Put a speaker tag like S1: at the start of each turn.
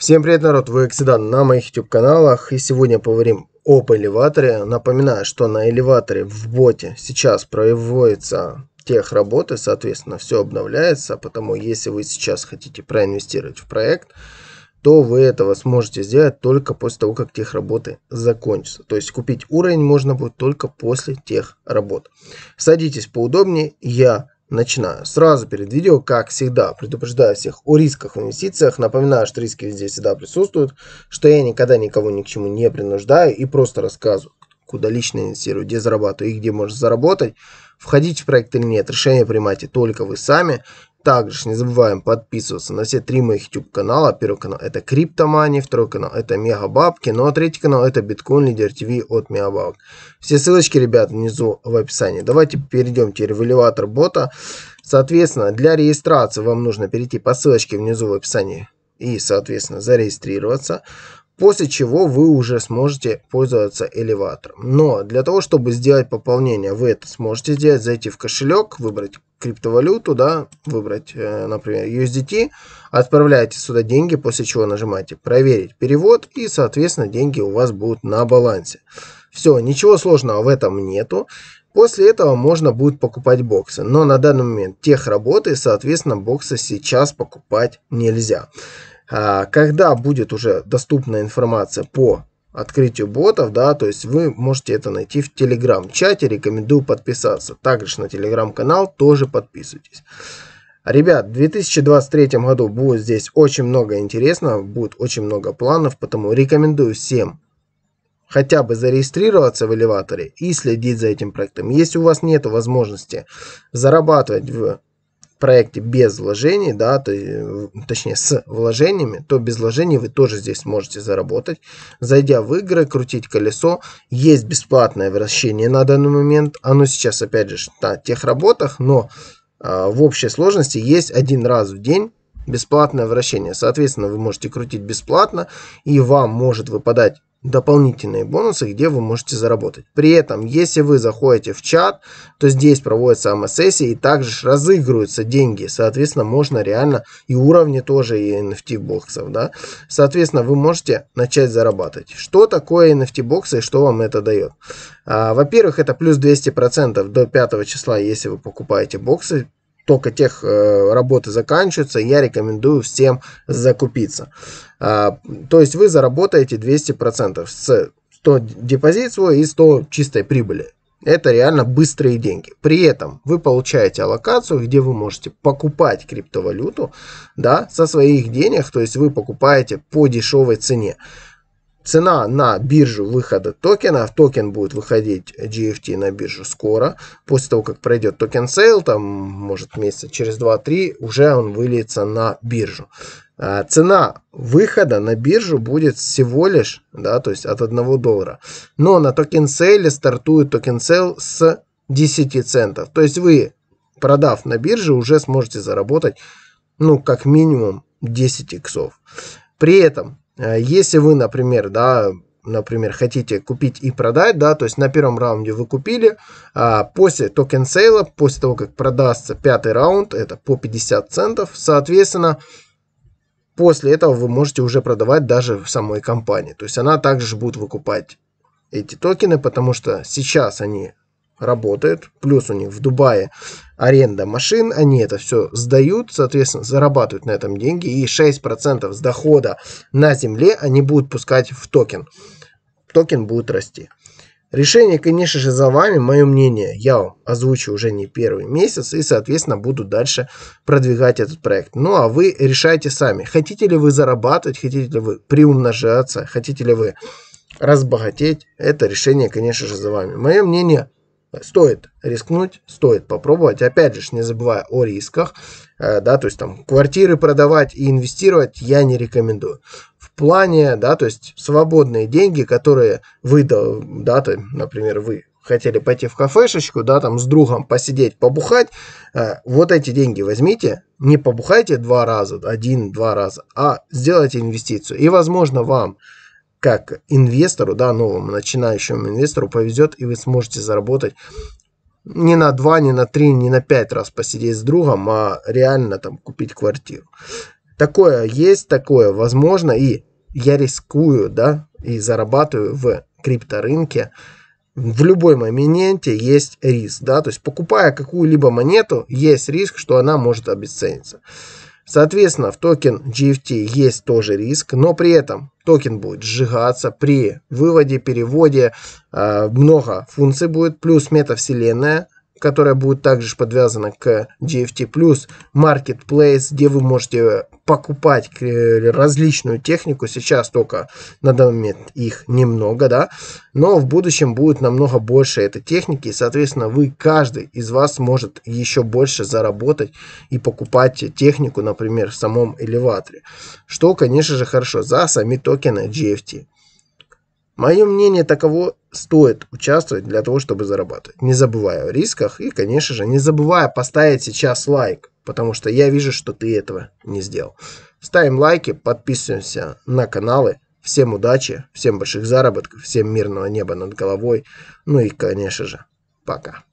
S1: Всем привет, народ! Вы, как всегда, на моих YouTube-каналах. И сегодня поговорим об элеваторе. Напоминаю, что на элеваторе в боте сейчас проводится тех работы, соответственно, все обновляется. Потому если вы сейчас хотите проинвестировать в проект, то вы этого сможете сделать только после того, как тех работы закончатся. То есть купить уровень можно будет только после тех работ. Садитесь поудобнее. Я Начинаю. Сразу перед видео, как всегда, предупреждаю всех о рисках в инвестициях. Напоминаю, что риски везде всегда присутствуют, что я никогда никого ни к чему не принуждаю и просто рассказываю, куда лично инвестирую, где зарабатываю и где можно заработать. Входить в проект или нет, решение принимайте только вы сами. Также не забываем подписываться на все три моих YouTube канала. Первый канал это Криптомани, второй канал это Мегабабки, ну а третий канал это Биткоин Лидер ТВ от Мегабабок. Все ссылочки, ребят, внизу в описании. Давайте перейдем теперь в элеватор бота. Соответственно, для регистрации вам нужно перейти по ссылочке внизу в описании и, соответственно, зарегистрироваться. После чего вы уже сможете пользоваться элеватором. Но для того, чтобы сделать пополнение, вы это сможете сделать, зайти в кошелек, выбрать криптовалюту, да, выбрать, э, например, USDT, отправляете сюда деньги, после чего нажимаете «Проверить перевод» и, соответственно, деньги у вас будут на балансе. Все, ничего сложного в этом нету. После этого можно будет покупать боксы, но на данный момент тех работы, соответственно, боксы сейчас покупать нельзя. А, когда будет уже доступна информация по открытию ботов, да, то есть вы можете это найти в телеграм-чате, рекомендую подписаться. Также на телеграм-канал тоже подписывайтесь. Ребят, в 2023 году будет здесь очень много интересного, будет очень много планов, потому рекомендую всем хотя бы зарегистрироваться в элеваторе и следить за этим проектом. Если у вас нет возможности зарабатывать в проекте без вложений, да, то, точнее с вложениями, то без вложений вы тоже здесь можете заработать. Зайдя в игры, крутить колесо, есть бесплатное вращение на данный момент, оно сейчас опять же на тех работах, но а, в общей сложности есть один раз в день бесплатное вращение. Соответственно, вы можете крутить бесплатно, и вам может выпадать дополнительные бонусы, где вы можете заработать. При этом, если вы заходите в чат, то здесь проводятся АМА-сессии и также разыгрываются деньги. Соответственно, можно реально и уровни тоже, и NFT-боксов. Да? Соответственно, вы можете начать зарабатывать. Что такое NFT-боксы и что вам это дает? А, во-первых, это плюс 200% до 5 числа, если вы покупаете боксы только тех э, работы заканчиваются, я рекомендую всем закупиться. А, то есть вы заработаете 200% с 100 депозит свой и 100 чистой прибыли. Это реально быстрые деньги. При этом вы получаете аллокацию, где вы можете покупать криптовалюту да, со своих денег, то есть вы покупаете по дешевой цене. Цена на биржу выхода токена, токен будет выходить GFT на биржу скоро, после того, как пройдет токен сейл, там, может, месяца через 2-3, уже он выльется на биржу. А, цена выхода на биржу будет всего лишь, да, то есть от 1 доллара. Но на токен сейле стартует токен сейл с 10 центов. То есть вы, продав на бирже, уже сможете заработать, ну, как минимум 10 иксов. При этом Э, если вы, например, да, например, хотите купить и продать, да, то есть на первом раунде вы купили, а после токен сейла, после того, как продастся пятый раунд, это по 50 центов, соответственно, после этого вы можете уже продавать даже в самой компании. То есть она также будет выкупать эти токены, потому что сейчас они работает, плюс у них в Дубае аренда машин, они это все сдают, соответственно, зарабатывают на этом деньги, и 6% с дохода на земле они будут пускать в токен. Токен будет расти. Решение, конечно же, за вами. Мое мнение я озвучу уже не первый месяц и, соответственно, буду дальше продвигать этот проект. Ну, а вы решайте сами. Хотите ли вы зарабатывать, хотите ли вы приумножаться, хотите ли вы разбогатеть. Это решение, конечно же, за вами. Мое мнение Стоит рискнуть, стоит попробовать. Опять же, не забывая о рисках, э, да, то есть там квартиры продавать и инвестировать я не рекомендую. В плане, да, то есть свободные деньги, которые вы, да, то, например, вы хотели пойти в кафешечку, да, там с другом посидеть, побухать, э, вот эти деньги возьмите, не побухайте два раза, один-два раза, а сделайте инвестицию. И, возможно, вам как инвестору, да, новому начинающему инвестору повезет, и вы сможете заработать не на 2, не на 3, не на 5 раз посидеть с другом, а реально там купить квартиру. Такое есть, такое возможно, и я рискую, да, и зарабатываю в крипторынке. В любой моменте есть риск, да, то есть покупая какую-либо монету, есть риск, что она может обесцениться. Соответственно, в токен GFT есть тоже риск, но при этом токен будет сжигаться при выводе, переводе, а, много функций будет, плюс метавселенная – которая будет также подвязана к GFT+, Marketplace, где вы можете покупать э, различную технику. Сейчас только на данный момент их немного, да, но в будущем будет намного больше этой техники, и, соответственно, вы, каждый из вас может еще больше заработать и покупать технику, например, в самом элеваторе, что, конечно же, хорошо за сами токены GFT. Мое мнение таково, стоит участвовать для того, чтобы зарабатывать. Не забывая о рисках и, конечно же, не забывая поставить сейчас лайк, потому что я вижу, что ты этого не сделал. Ставим лайки, подписываемся на каналы. Всем удачи, всем больших заработков, всем мирного неба над головой. Ну и, конечно же, пока.